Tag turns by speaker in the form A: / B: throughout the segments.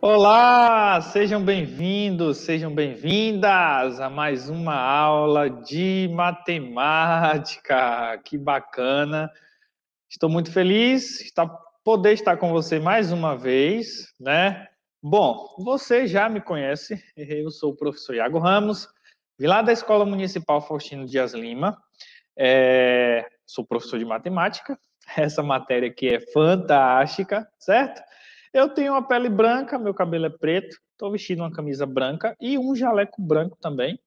A: Olá, sejam bem-vindos, sejam bem-vindas a mais uma aula de matemática. Que bacana! Estou muito feliz de poder estar com você mais uma vez, né? Bom, você já me conhece, eu sou o professor Iago Ramos, vim lá da Escola Municipal Faustino Dias Lima, é, sou professor de matemática, essa matéria aqui é fantástica, certo? Eu tenho uma pele branca, meu cabelo é preto, estou vestindo uma camisa branca e um jaleco branco também.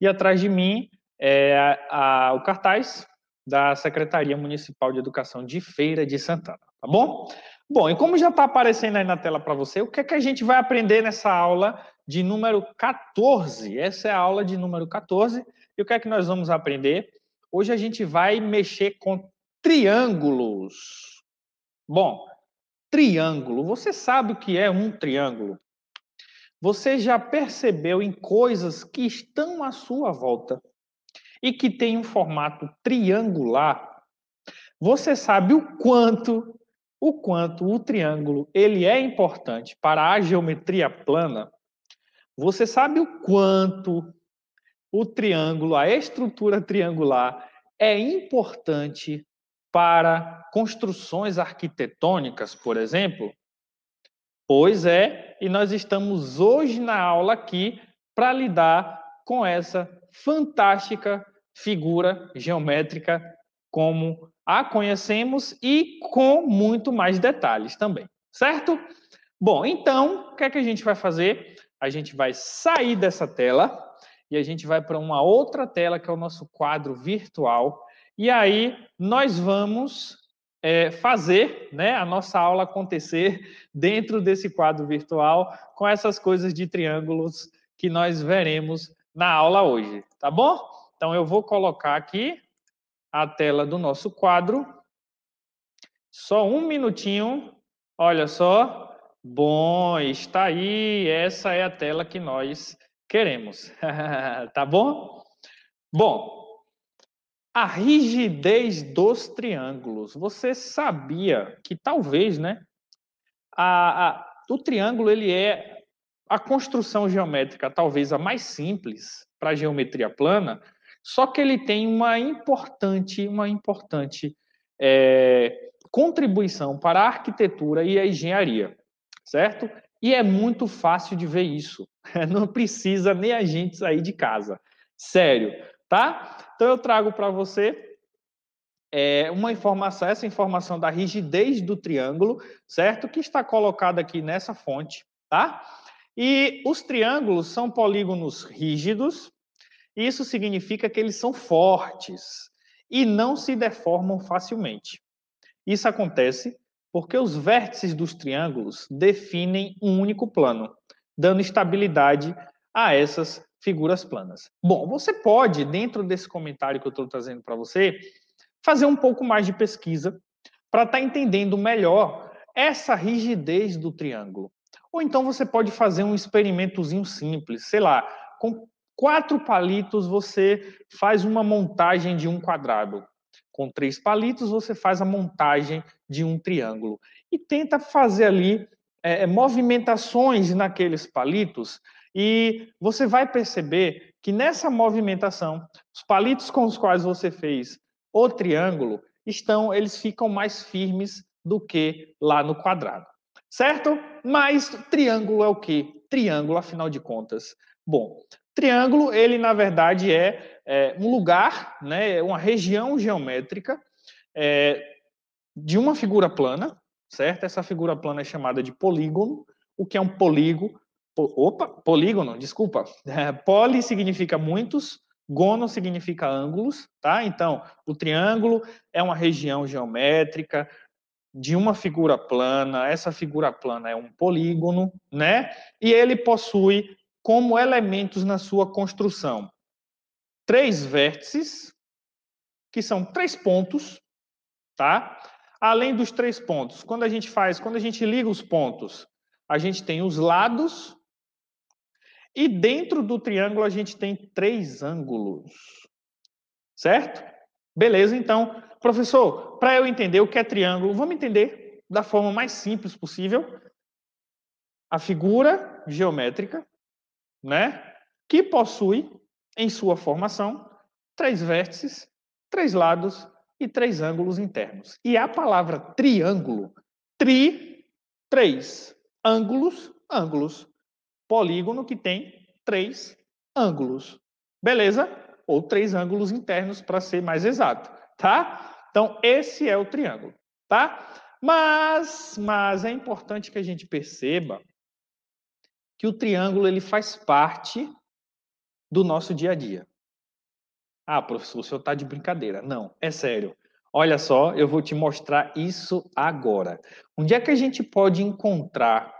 A: E atrás de mim é a, a, o cartaz da Secretaria Municipal de Educação de Feira de Santana, tá bom? Bom, e como já está aparecendo aí na tela para você, o que é que a gente vai aprender nessa aula de número 14? Essa é a aula de número 14. E o que é que nós vamos aprender? Hoje a gente vai mexer com triângulos. Bom, triângulo. Você sabe o que é um triângulo? Você já percebeu em coisas que estão à sua volta e que têm um formato triangular? Você sabe o quanto o quanto o triângulo ele é importante para a geometria plana? Você sabe o quanto o triângulo, a estrutura triangular é importante para construções arquitetônicas, por exemplo? Pois é, e nós estamos hoje na aula aqui para lidar com essa fantástica figura geométrica como a conhecemos e com muito mais detalhes também, certo? Bom, então, o que é que a gente vai fazer? A gente vai sair dessa tela e a gente vai para uma outra tela que é o nosso quadro virtual e aí nós vamos é, fazer né, a nossa aula acontecer dentro desse quadro virtual com essas coisas de triângulos que nós veremos na aula hoje, tá bom? Então eu vou colocar aqui a tela do nosso quadro. Só um minutinho. Olha só. Bom, está aí. Essa é a tela que nós queremos. tá bom? Bom, a rigidez dos triângulos. Você sabia que talvez, né? A, a, o triângulo ele é a construção geométrica talvez a mais simples para a geometria plana, só que ele tem uma importante, uma importante é, contribuição para a arquitetura e a engenharia, certo? E é muito fácil de ver isso. Não precisa nem a gente sair de casa. Sério, tá? Então eu trago para você é, uma informação, essa informação da rigidez do triângulo, certo? Que está colocada aqui nessa fonte, tá? E os triângulos são polígonos rígidos, isso significa que eles são fortes e não se deformam facilmente. Isso acontece porque os vértices dos triângulos definem um único plano, dando estabilidade a essas figuras planas. Bom, você pode, dentro desse comentário que eu estou trazendo para você, fazer um pouco mais de pesquisa para estar tá entendendo melhor essa rigidez do triângulo. Ou então você pode fazer um experimentozinho simples, sei lá, com quatro palitos você faz uma montagem de um quadrado. Com três palitos você faz a montagem de um triângulo. E tenta fazer ali é, movimentações naqueles palitos e você vai perceber que nessa movimentação, os palitos com os quais você fez o triângulo estão, eles ficam mais firmes do que lá no quadrado. Certo? Mas triângulo é o quê? Triângulo, afinal de contas. Bom, triângulo, ele na verdade é, é um lugar, né, é uma região geométrica é, de uma figura plana, certo? Essa figura plana é chamada de polígono. O que é um polígono? opa, polígono, desculpa. É, poli significa muitos, gono significa ângulos, tá? Então, o triângulo é uma região geométrica de uma figura plana, essa figura plana é um polígono, né? E ele possui como elementos na sua construção três vértices, que são três pontos, tá? Além dos três pontos, quando a gente faz, quando a gente liga os pontos, a gente tem os lados e dentro do triângulo a gente tem três ângulos. Certo? Beleza, então, professor, para eu entender o que é triângulo, vamos entender da forma mais simples possível a figura geométrica, né, que possui em sua formação três vértices, três lados e três ângulos internos. E a palavra triângulo, tri, três, ângulos, ângulos, polígono que tem três ângulos. Beleza? Ou três ângulos internos, para ser mais exato. Tá? Então, esse é o triângulo. Tá? Mas, mas é importante que a gente perceba que o triângulo ele faz parte do nosso dia a dia. Ah, professor, o senhor está de brincadeira. Não, é sério. Olha só, eu vou te mostrar isso agora. Onde é que a gente pode encontrar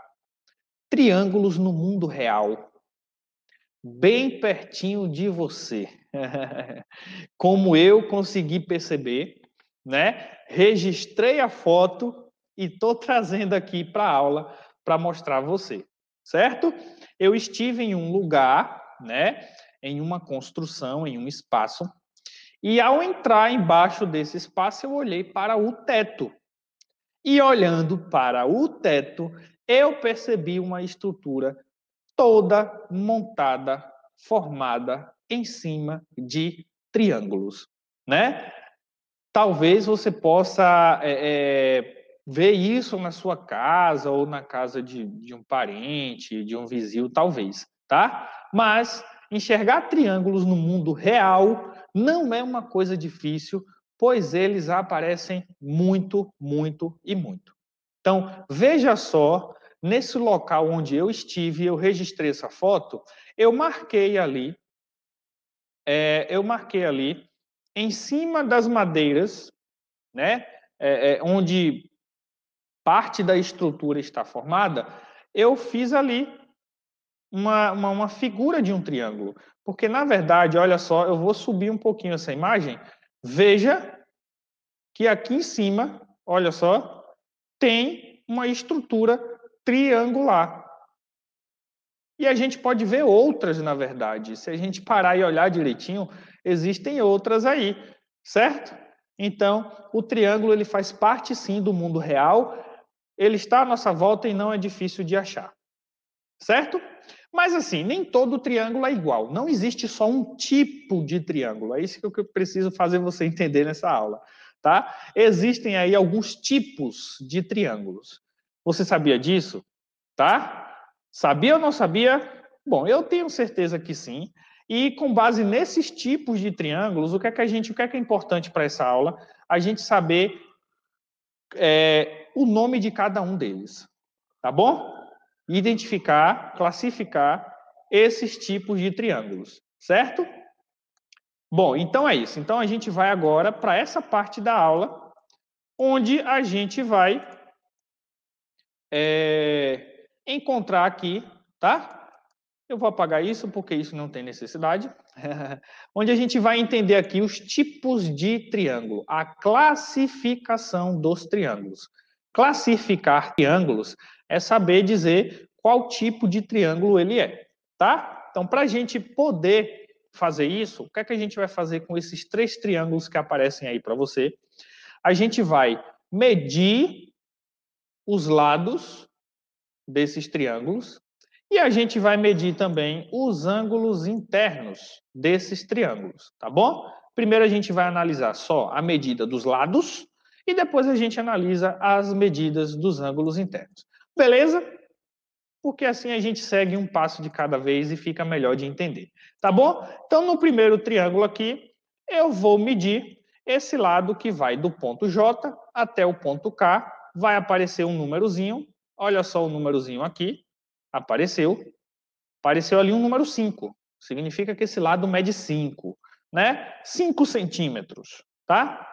A: triângulos no mundo real, bem pertinho de você. Como eu consegui perceber, né? Registrei a foto e tô trazendo aqui para aula para mostrar você, certo? Eu estive em um lugar, né? Em uma construção, em um espaço. E ao entrar embaixo desse espaço, eu olhei para o teto. E olhando para o teto, eu percebi uma estrutura toda montada, formada em cima de triângulos, né? Talvez você possa é, é, ver isso na sua casa ou na casa de, de um parente, de um vizinho, talvez, tá? Mas enxergar triângulos no mundo real não é uma coisa difícil, pois eles aparecem muito, muito e muito. Então, veja só, nesse local onde eu estive, eu registrei essa foto, eu marquei ali, é, eu marquei ali, em cima das madeiras, né, é, é, onde parte da estrutura está formada, eu fiz ali uma, uma, uma, figura de um triângulo. Porque, na verdade, olha só, eu vou subir um pouquinho essa imagem. Veja que aqui em cima, olha só, tem uma estrutura triangular. E a gente pode ver outras, na verdade. Se a gente parar e olhar direitinho, existem outras aí, certo? Então, o triângulo ele faz parte sim do mundo real, ele está à nossa volta e não é difícil de achar. Certo? Mas assim, nem todo triângulo é igual. Não existe só um tipo de triângulo. É isso que eu preciso fazer você entender nessa aula. Tá? Existem aí alguns tipos de triângulos. Você sabia disso? Tá? Sabia ou não sabia? Bom, eu tenho certeza que sim. E com base nesses tipos de triângulos, o que é que a gente, o que é que é importante para essa aula? A gente saber é, o nome de cada um deles, tá bom? Identificar, classificar esses tipos de triângulos, certo? Bom, então é isso. Então a gente vai agora para essa parte da aula, onde a gente vai é, encontrar aqui, tá? Eu vou apagar isso porque isso não tem necessidade. onde a gente vai entender aqui os tipos de triângulo, a classificação dos triângulos. Classificar triângulos é saber dizer qual tipo de triângulo ele é, tá? Então, para a gente poder fazer isso, o que é que a gente vai fazer com esses três triângulos que aparecem aí para você? A gente vai medir os lados desses triângulos e a gente vai medir também os ângulos internos desses triângulos, tá bom? Primeiro a gente vai analisar só a medida dos lados e depois a gente analisa as medidas dos ângulos internos. Beleza? porque assim a gente segue um passo de cada vez e fica melhor de entender. Tá bom? Então, no primeiro triângulo aqui, eu vou medir esse lado que vai do ponto J até o ponto K. Vai aparecer um númerozinho. Olha só o númerozinho aqui. Apareceu. Apareceu ali um número 5. Significa que esse lado mede 5, né? 5 centímetros, tá?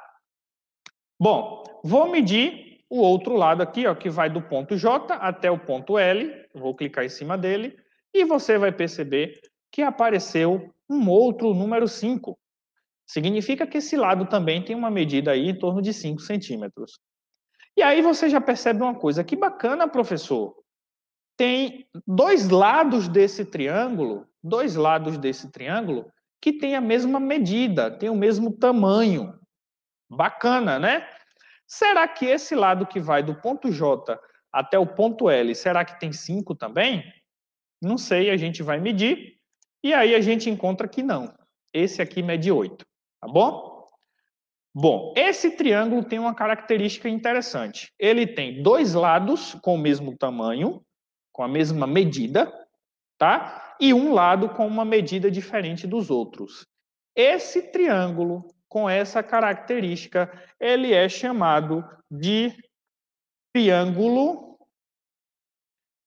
A: Bom, vou medir o outro lado aqui, ó, que vai do ponto J até o ponto L, vou clicar em cima dele, e você vai perceber que apareceu um outro número 5. Significa que esse lado também tem uma medida aí em torno de 5 centímetros. E aí você já percebe uma coisa, que bacana, professor. Tem dois lados desse triângulo, dois lados desse triângulo, que tem a mesma medida, tem o mesmo tamanho. Bacana, né? Será que esse lado que vai do ponto J até o ponto L, será que tem 5 também? Não sei, a gente vai medir e aí a gente encontra que não. Esse aqui mede 8, tá bom? Bom, esse triângulo tem uma característica interessante. Ele tem dois lados com o mesmo tamanho, com a mesma medida, tá? E um lado com uma medida diferente dos outros. Esse triângulo com essa característica, ele é chamado de triângulo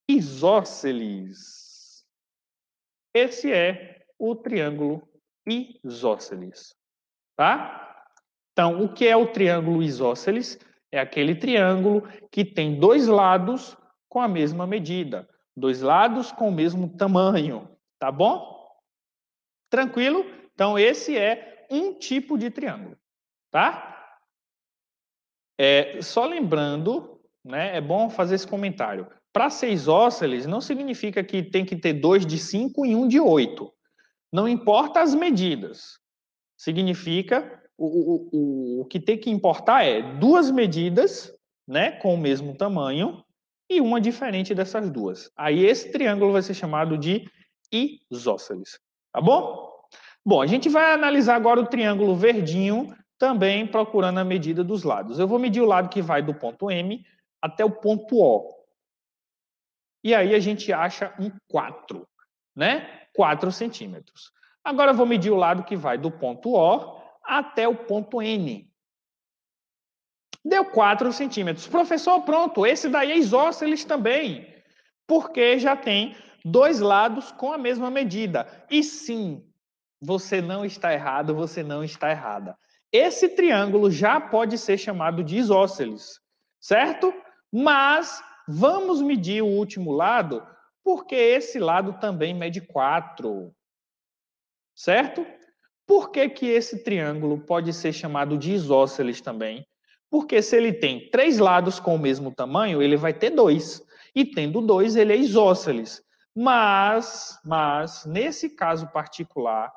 A: isósceles. Esse é o triângulo isósceles, tá? Então, o que é o triângulo isósceles? É aquele triângulo que tem dois lados com a mesma medida, dois lados com o mesmo tamanho, tá bom? Tranquilo? Então, esse é um tipo de triângulo, tá? É, só lembrando, né, é bom fazer esse comentário. Para ser isósceles, não significa que tem que ter dois de cinco e um de oito. Não importa as medidas. Significa, o, o, o que tem que importar é duas medidas né, com o mesmo tamanho e uma diferente dessas duas. Aí esse triângulo vai ser chamado de isósceles. Tá bom? Bom, a gente vai analisar agora o triângulo verdinho, também procurando a medida dos lados. Eu vou medir o lado que vai do ponto M até o ponto O. E aí a gente acha um 4, né? 4 centímetros. Agora eu vou medir o lado que vai do ponto O até o ponto N. Deu 4 centímetros. Professor, pronto, esse daí é isósceles também, porque já tem dois lados com a mesma medida. E sim, você não está errado, você não está errada. Esse triângulo já pode ser chamado de isósceles, certo? Mas vamos medir o último lado, porque esse lado também mede 4. Certo? Por que, que esse triângulo pode ser chamado de isósceles também? Porque se ele tem três lados com o mesmo tamanho, ele vai ter dois. E tendo dois, ele é isósceles. Mas, mas nesse caso particular,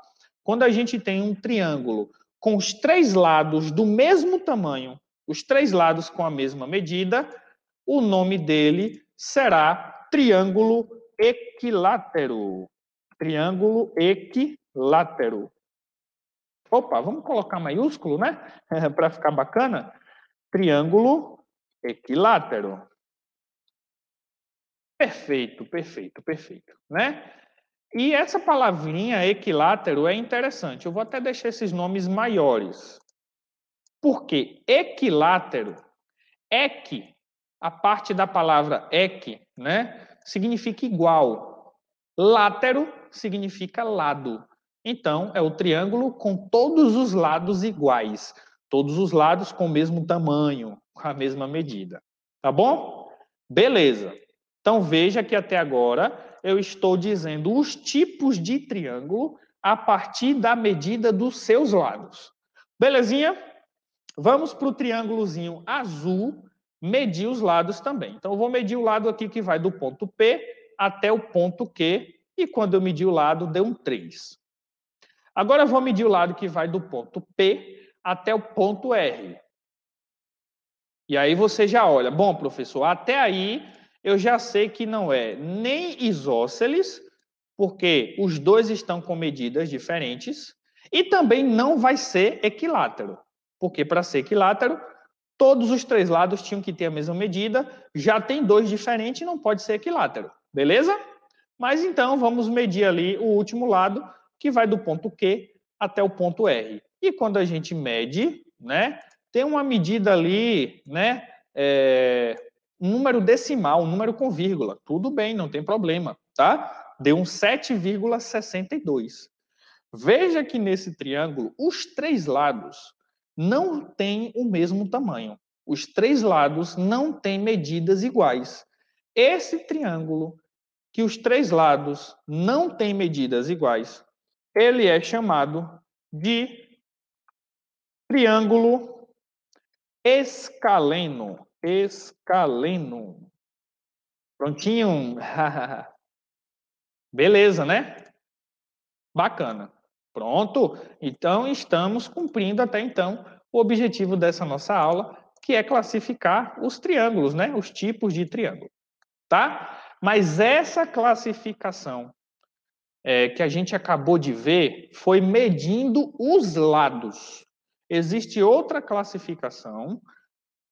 A: quando a gente tem um triângulo com os três lados do mesmo tamanho, os três lados com a mesma medida, o nome dele será triângulo equilátero. Triângulo equilátero. Opa, vamos colocar maiúsculo, né? Para ficar bacana. Triângulo equilátero. Perfeito, perfeito, perfeito, né? E essa palavrinha equilátero é interessante. Eu vou até deixar esses nomes maiores. Porque equilátero, equi, a parte da palavra equi, né, significa igual. Látero significa lado. Então, é o triângulo com todos os lados iguais, todos os lados com o mesmo tamanho, com a mesma medida. Tá bom? Beleza. Então veja que até agora eu estou dizendo os tipos de triângulo a partir da medida dos seus lados. Belezinha? Vamos para o triângulozinho azul medir os lados também. Então, eu vou medir o lado aqui que vai do ponto P até o ponto Q, e quando eu medi o lado, deu um 3. Agora, eu vou medir o lado que vai do ponto P até o ponto R. E aí você já olha, bom, professor, até aí eu já sei que não é nem isósceles, porque os dois estão com medidas diferentes, e também não vai ser equilátero, porque para ser equilátero, todos os três lados tinham que ter a mesma medida, já tem dois diferentes, não pode ser equilátero, beleza? Mas então vamos medir ali o último lado, que vai do ponto Q até o ponto R. E quando a gente mede, né, tem uma medida ali, né, é, um número decimal, um número com vírgula. Tudo bem, não tem problema, tá? Deu um 7,62. Veja que nesse triângulo, os três lados não têm o mesmo tamanho. Os três lados não têm medidas iguais. Esse triângulo, que os três lados não têm medidas iguais, ele é chamado de triângulo escaleno. Escaleno.
B: Prontinho? Beleza, né? Bacana. Pronto. Então, estamos cumprindo até
A: então o objetivo dessa nossa aula, que é classificar os triângulos, né? Os tipos de triângulo, tá? Mas essa classificação é, que a gente acabou de ver foi medindo os lados. Existe outra classificação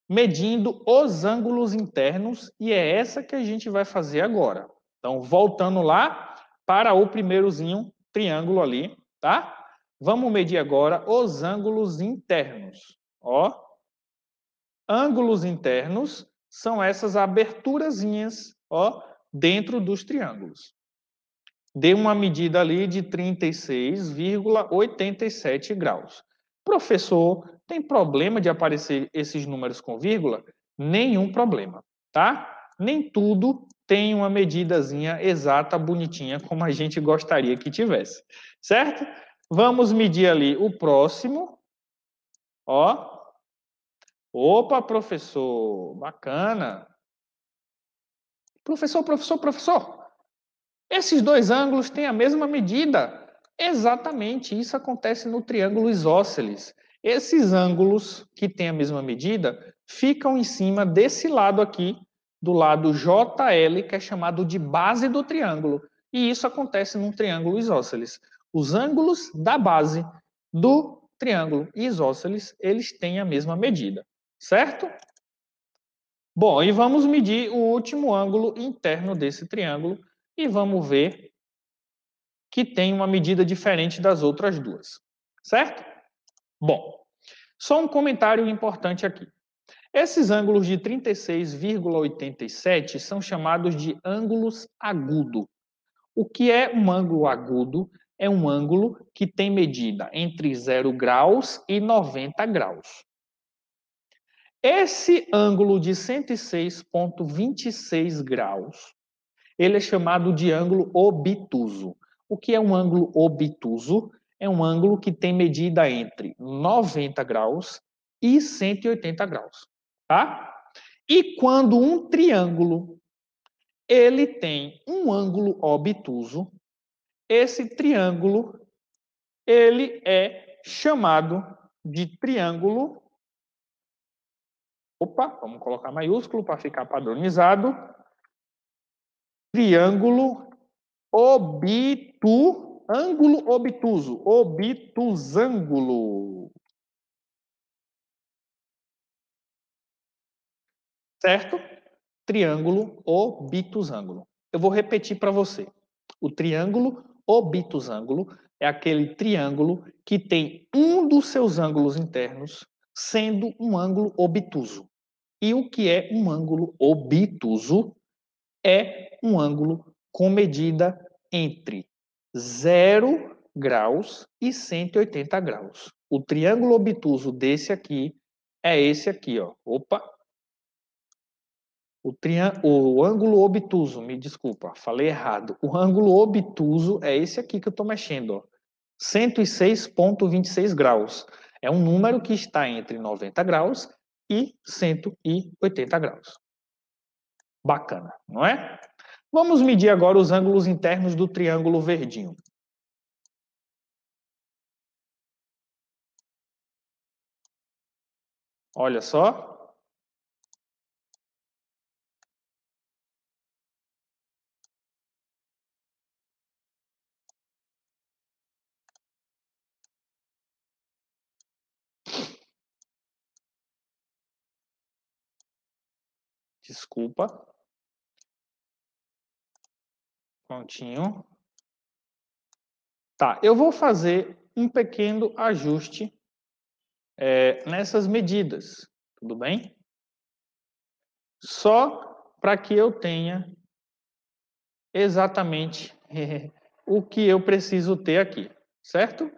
A: medindo os ângulos internos, e é essa que a gente vai fazer agora. Então, voltando lá para o primeirozinho, triângulo ali, tá? Vamos medir agora os ângulos internos. Ó, ângulos internos são essas aberturazinhas, ó, dentro dos triângulos. Dê uma medida ali de 36,87 graus. Professor, tem problema de aparecer esses números com vírgula? Nenhum problema, tá? Nem tudo tem uma medidazinha exata, bonitinha, como a gente gostaria que tivesse, certo? Vamos medir ali o próximo, ó. Opa, professor, bacana.
B: Professor, professor, professor, esses dois ângulos têm
A: a mesma medida. Exatamente, isso acontece no triângulo isósceles. Esses ângulos que têm a mesma medida ficam em cima desse lado aqui, do lado JL, que é chamado de base do triângulo. E isso acontece num triângulo isósceles. Os ângulos da base do triângulo isósceles, eles têm a mesma medida, certo? Bom, e vamos medir o último ângulo interno desse triângulo e vamos ver que tem uma medida diferente das outras duas. Certo? Bom, só um comentário importante aqui. Esses ângulos de 36,87 são chamados de ângulos agudo. O que é um ângulo agudo? É um ângulo que tem medida entre 0 graus e 90 graus. Esse ângulo de 106,26 graus, ele é chamado de ângulo obtuso. O que é um ângulo obtuso? É um ângulo que tem medida entre 90 graus e 180 graus, tá? E quando um triângulo ele tem um ângulo obtuso, esse triângulo ele é chamado de
B: triângulo Opa, vamos colocar maiúsculo para ficar padronizado. Triângulo Obitu, ângulo obtuso, obtusângulo. Certo? Triângulo obtusângulo. Eu vou repetir para você. O triângulo
A: obtusângulo é aquele triângulo que tem um dos seus ângulos internos sendo um ângulo obtuso. E o que é um ângulo obtuso? É um ângulo com medida entre 0 graus e 180 graus. O triângulo obtuso desse aqui é esse aqui, ó. Opa! O, o ângulo obtuso, me desculpa, falei errado. O ângulo obtuso é esse aqui que eu estou mexendo, ó. 106,26 graus. É um número que está entre 90 graus e 180 graus.
B: Bacana, não é? Vamos medir agora os ângulos internos do triângulo verdinho. Olha só. Desculpa. Prontinho. Tá, eu vou fazer um pequeno ajuste
A: é, nessas medidas, tudo bem? Só para que eu tenha exatamente o que eu preciso ter aqui, certo?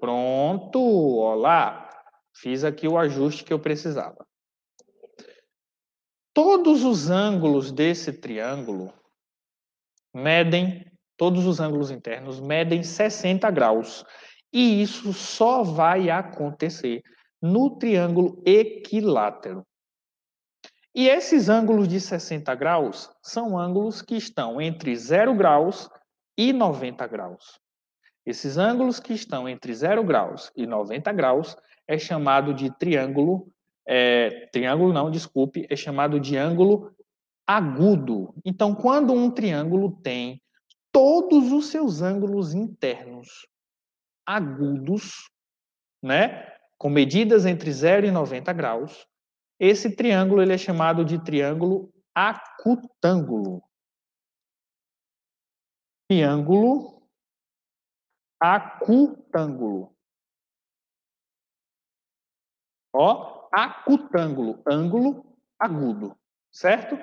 A: Pronto, olá. Fiz aqui o ajuste que eu precisava. Todos os ângulos desse triângulo medem, todos os ângulos internos medem 60 graus. E isso só vai acontecer no triângulo equilátero. E esses ângulos de 60 graus são ângulos que estão entre 0 graus e 90 graus. Esses ângulos que estão entre 0 graus e 90 graus é chamado de triângulo é, triângulo não, desculpe, é chamado de ângulo agudo. Então, quando um triângulo tem todos os seus ângulos internos agudos, né, com medidas entre 0 e 90 graus, esse triângulo
B: ele é chamado de triângulo acutângulo. Triângulo acutângulo. Ó, acutângulo, ângulo agudo, certo?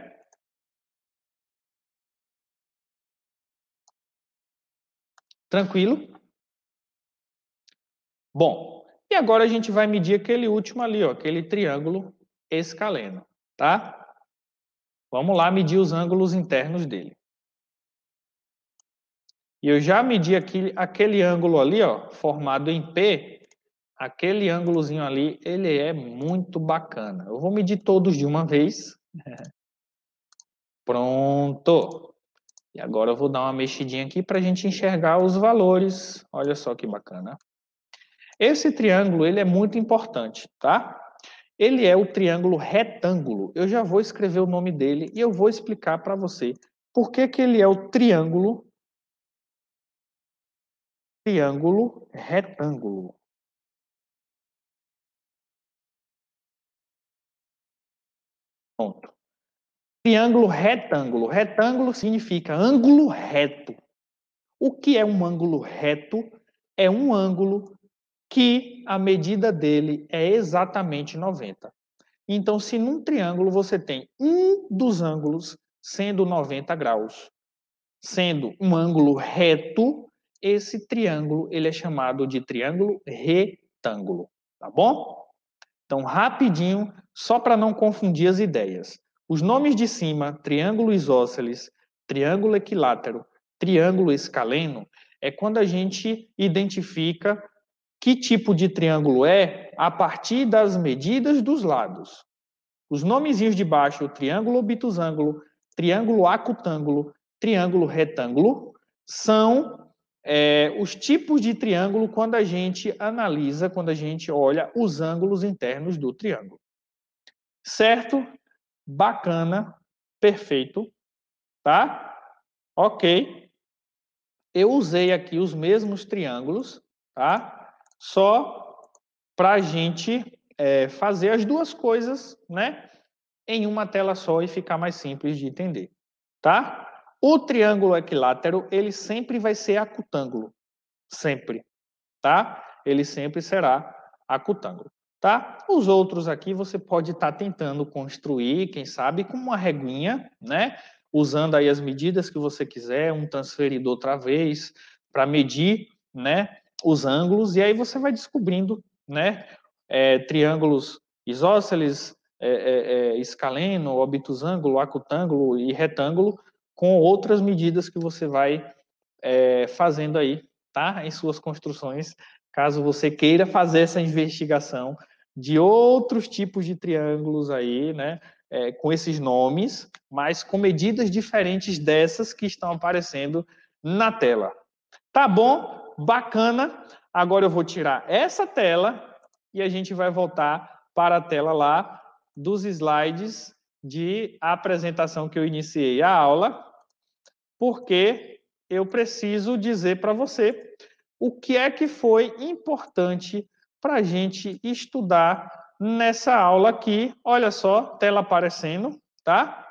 B: Tranquilo? Bom, e agora a gente vai medir aquele último ali, ó, aquele triângulo escaleno,
A: tá? Vamos lá medir os ângulos internos dele. E eu já medi aquele, aquele ângulo ali, ó, formado em P, aquele ângulozinho ali, ele é muito bacana. Eu vou medir todos de uma vez. Pronto. E agora eu vou dar uma mexidinha aqui para a gente enxergar os valores. Olha só que bacana. Esse triângulo, ele é muito importante, tá? Ele é o triângulo retângulo. Eu já vou escrever o nome dele e eu vou explicar para você por que, que ele é o
B: triângulo triângulo retângulo. Pronto. Triângulo retângulo. Retângulo significa ângulo
A: reto. O que é um ângulo reto? É um ângulo que a medida dele é exatamente 90. Então, se num triângulo você tem um dos ângulos sendo 90 graus, sendo um ângulo reto, esse triângulo ele é chamado de triângulo retângulo, tá bom? Então, rapidinho, só para não confundir as ideias. Os nomes de cima, triângulo isósceles, triângulo equilátero, triângulo escaleno, é quando a gente identifica que tipo de triângulo é a partir das medidas dos lados. Os nomezinhos de baixo, triângulo obtusângulo, triângulo acutângulo, triângulo retângulo, são é, os tipos de triângulo quando a gente analisa, quando a gente olha os ângulos internos do triângulo. Certo? Bacana, perfeito, tá? Ok. Eu usei aqui os mesmos triângulos, tá? Só para a gente é, fazer as duas coisas, né? Em uma tela só e ficar mais simples de entender, tá? O triângulo equilátero, ele sempre vai ser acutângulo. Sempre. Tá? Ele sempre será acutângulo. Tá? Os outros aqui você pode estar tá tentando construir, quem sabe, com uma reguinha, né? Usando aí as medidas que você quiser, um transferidor outra vez, para medir, né? Os ângulos, e aí você vai descobrindo, né? É, triângulos isósceles, é, é, é escaleno, obtusângulo, acutângulo e retângulo, com outras medidas que você vai é, fazendo aí, tá? Em suas construções, caso você queira fazer essa investigação de outros tipos de triângulos aí, né? É, com esses nomes, mas com medidas diferentes dessas que estão aparecendo na tela. Tá bom? Bacana. Agora eu vou tirar essa tela e a gente vai voltar para a tela lá dos slides de apresentação que eu iniciei a aula porque eu preciso dizer para você o que é que foi importante para a gente estudar nessa aula aqui. Olha só, tela aparecendo, tá?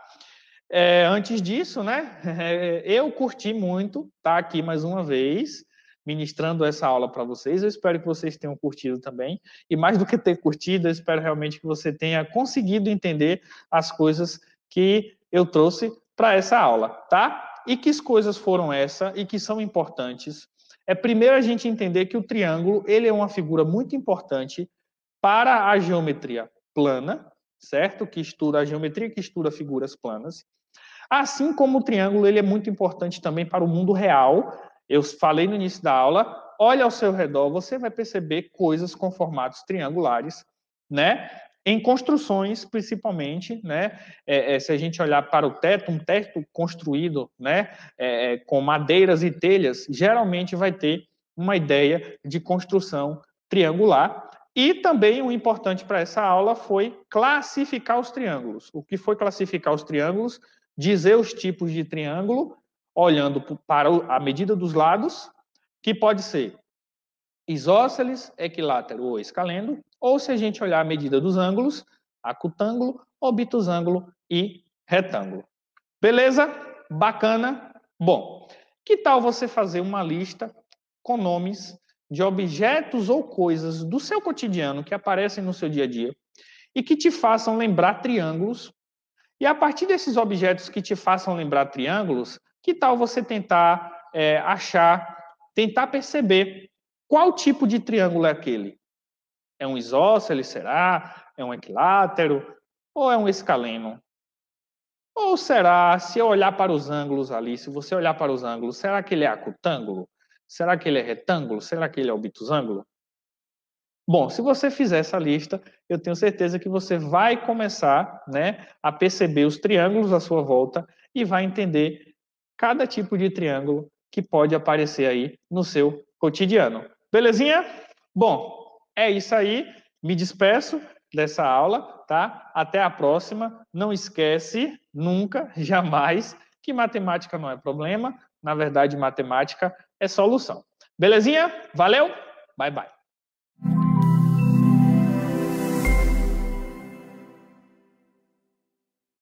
A: É, antes disso, né? Eu curti muito estar tá aqui mais uma vez ministrando essa aula para vocês. Eu espero que vocês tenham curtido também. E mais do que ter curtido, eu espero realmente que você tenha conseguido entender as coisas que eu trouxe para essa aula, tá? E que coisas foram essa e que são importantes? É primeiro a gente entender que o triângulo ele é uma figura muito importante para a geometria plana, certo? Que estuda a geometria, que estuda figuras planas. Assim como o triângulo, ele é muito importante também para o mundo real. Eu falei no início da aula, olha ao seu redor, você vai perceber coisas com formatos triangulares, né? em construções, principalmente, né? É, é, se a gente olhar para o teto, um teto construído, né, é, é com madeiras e telhas, geralmente vai ter uma ideia de construção triangular. E também o importante para essa aula foi classificar os triângulos. O que foi classificar os triângulos? Dizer os tipos de triângulo, olhando para a medida dos lados, que pode ser isósceles, equilátero ou escaleno, ou se a gente olhar a medida dos ângulos, acutângulo, obtusângulo e retângulo. Beleza? Bacana? Bom, que tal você fazer uma lista com nomes de objetos ou coisas do seu cotidiano que aparecem no seu dia a dia e que te façam lembrar triângulos? E a partir desses objetos que te façam lembrar triângulos, que tal você tentar é, achar, tentar perceber qual tipo de triângulo é aquele? É um isósceles, será? É um equilátero? Ou é um escaleno? Ou será, se eu olhar para os ângulos ali, se você olhar para os ângulos, será que ele é acutângulo? Será que ele é retângulo? Será que ele é obtusângulo? Bom, se você fizer essa lista, eu tenho certeza que você vai começar né, a perceber os triângulos à sua volta e vai entender cada tipo de triângulo que pode aparecer aí no seu cotidiano. Belezinha? Bom, é isso aí. Me despeço dessa aula, tá? Até a próxima. Não esquece nunca, jamais, que matemática não é problema. Na verdade, matemática é solução. Belezinha? Valeu? Bye, bye.